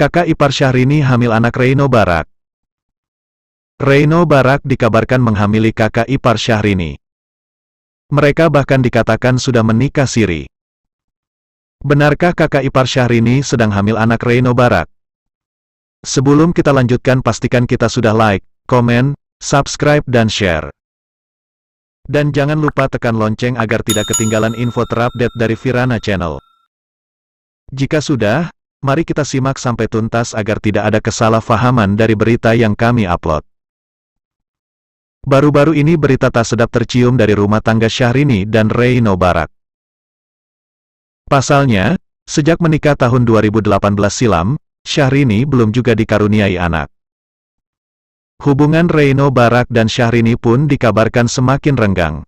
kakak ipar Syahrini hamil anak Reino Barak. Reino Barak dikabarkan menghamili kakak ipar Syahrini. Mereka bahkan dikatakan sudah menikah siri. Benarkah kakak ipar Syahrini sedang hamil anak Reino Barak? Sebelum kita lanjutkan pastikan kita sudah like, komen, subscribe dan share. Dan jangan lupa tekan lonceng agar tidak ketinggalan info terupdate dari Virana Channel. Jika sudah, Mari kita simak sampai tuntas agar tidak ada kesalahpahaman dari berita yang kami upload. Baru-baru ini berita tak sedap tercium dari rumah tangga Syahrini dan Reino Barak. Pasalnya, sejak menikah tahun 2018 silam, Syahrini belum juga dikaruniai anak. Hubungan Reino Barak dan Syahrini pun dikabarkan semakin renggang.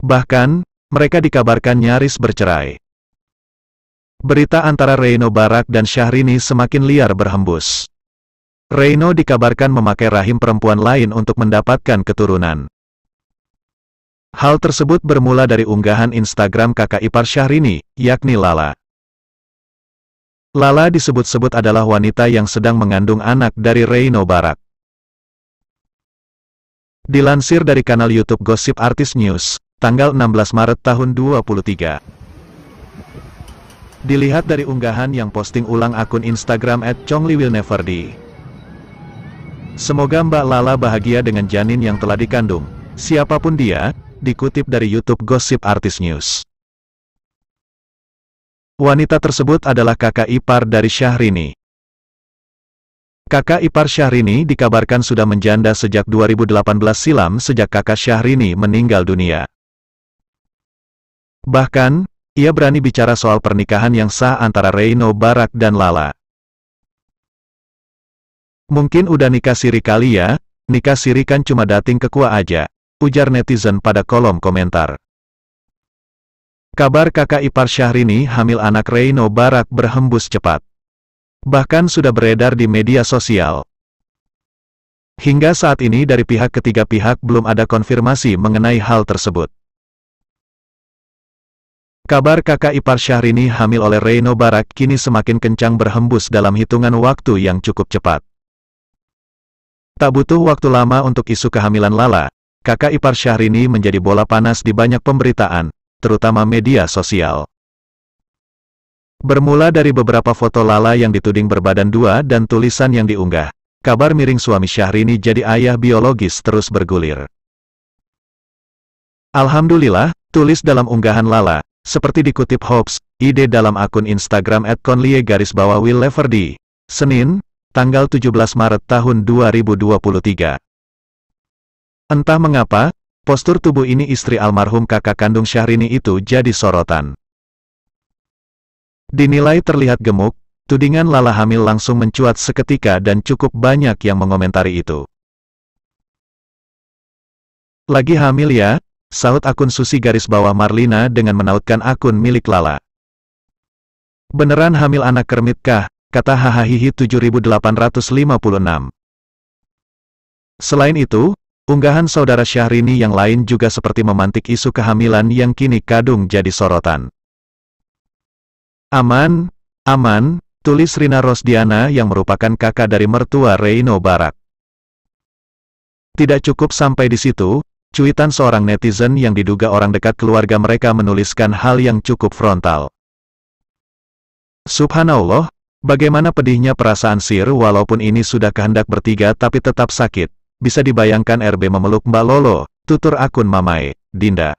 Bahkan, mereka dikabarkan nyaris bercerai. Berita antara Reino Barak dan Syahrini semakin liar berhembus. Reino dikabarkan memakai rahim perempuan lain untuk mendapatkan keturunan. Hal tersebut bermula dari unggahan Instagram kakak ipar Syahrini, yakni Lala. Lala disebut-sebut adalah wanita yang sedang mengandung anak dari Reino Barak. Dilansir dari kanal YouTube Gosip Artis News, tanggal 16 Maret tahun 2023. Dilihat dari unggahan yang posting ulang akun Instagram at Semoga Mbak Lala bahagia dengan janin yang telah dikandung. Siapapun dia, dikutip dari YouTube Gossip Artis News. Wanita tersebut adalah kakak ipar dari Syahrini. Kakak ipar Syahrini dikabarkan sudah menjanda sejak 2018 silam sejak kakak Syahrini meninggal dunia. Bahkan, ia berani bicara soal pernikahan yang sah antara Reino Barak dan Lala. Mungkin udah nikah siri kali ya, nikah siri kan cuma dating ke kuah aja, ujar netizen pada kolom komentar. Kabar kakak ipar Syahrini hamil anak Reino Barak berhembus cepat. Bahkan sudah beredar di media sosial. Hingga saat ini dari pihak ketiga pihak belum ada konfirmasi mengenai hal tersebut. Kabar kakak ipar Syahrini hamil oleh Reino Barak kini semakin kencang berhembus dalam hitungan waktu yang cukup cepat. Tak butuh waktu lama untuk isu kehamilan Lala, kakak ipar Syahrini menjadi bola panas di banyak pemberitaan, terutama media sosial. Bermula dari beberapa foto Lala yang dituding berbadan dua dan tulisan yang diunggah, kabar miring suami Syahrini jadi ayah biologis terus bergulir. Alhamdulillah, tulis dalam unggahan Lala, seperti dikutip hoax, ide dalam akun Instagram Conlie garis bawah Will Leverdy, Senin, tanggal 17 Maret tahun 2023. Entah mengapa, postur tubuh ini istri almarhum kakak kandung Syahrini itu jadi sorotan. Dinilai terlihat gemuk, tudingan Lala hamil langsung mencuat seketika dan cukup banyak yang mengomentari itu. Lagi hamil ya, Saut akun Susi garis bawah Marlina dengan menautkan akun milik Lala. Beneran hamil anak kermit Kata hahahihi 7856. Selain itu, unggahan saudara Syahrini yang lain juga seperti memantik isu kehamilan yang kini kadung jadi sorotan. Aman, aman, tulis Rina Rosdiana yang merupakan kakak dari mertua Reino Barak. Tidak cukup sampai di situ, Cuitan seorang netizen yang diduga orang dekat keluarga mereka menuliskan hal yang cukup frontal. Subhanallah, bagaimana pedihnya perasaan Sir walaupun ini sudah kehendak bertiga tapi tetap sakit. Bisa dibayangkan RB memeluk Mbak Lolo, tutur akun Mamae, Dinda.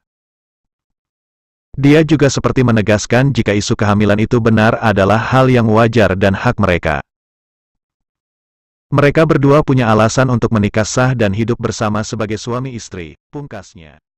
Dia juga seperti menegaskan jika isu kehamilan itu benar adalah hal yang wajar dan hak mereka. Mereka berdua punya alasan untuk menikah sah dan hidup bersama sebagai suami istri, pungkasnya.